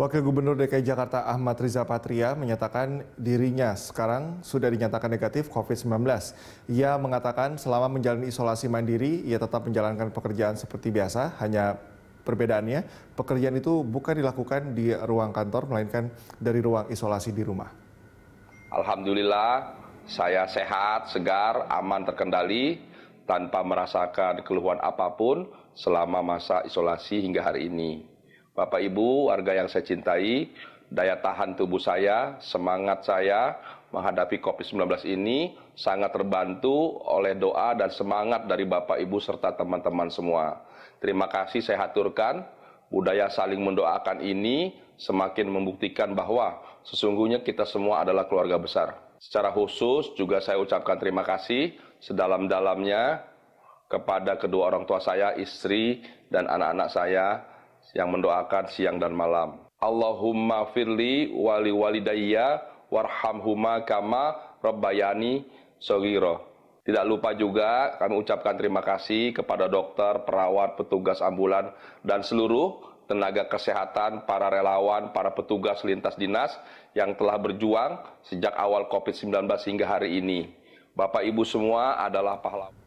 Wakil Gubernur DKI Jakarta Ahmad Riza Patria menyatakan dirinya sekarang sudah dinyatakan negatif COVID-19. Ia mengatakan selama menjalani isolasi mandiri, ia tetap menjalankan pekerjaan seperti biasa, hanya perbedaannya pekerjaan itu bukan dilakukan di ruang kantor, melainkan dari ruang isolasi di rumah. Alhamdulillah, saya sehat, segar, aman, terkendali, tanpa merasakan keluhan apapun selama masa isolasi hingga hari ini. Bapak Ibu, warga yang saya cintai, daya tahan tubuh saya, semangat saya menghadapi COVID-19 ini sangat terbantu oleh doa dan semangat dari Bapak Ibu serta teman-teman semua. Terima kasih saya haturkan budaya saling mendoakan ini semakin membuktikan bahwa sesungguhnya kita semua adalah keluarga besar. Secara khusus juga saya ucapkan terima kasih sedalam-dalamnya kepada kedua orang tua saya, istri, dan anak-anak saya yang mendoakan siang dan malam. Allahumma firli wali walidayya warhamhuma kama rabbayani sogiro. Tidak lupa juga kami ucapkan terima kasih kepada dokter, perawat, petugas ambulan, dan seluruh tenaga kesehatan, para relawan, para petugas lintas dinas yang telah berjuang sejak awal COVID-19 hingga hari ini. Bapak Ibu semua adalah pahlawan.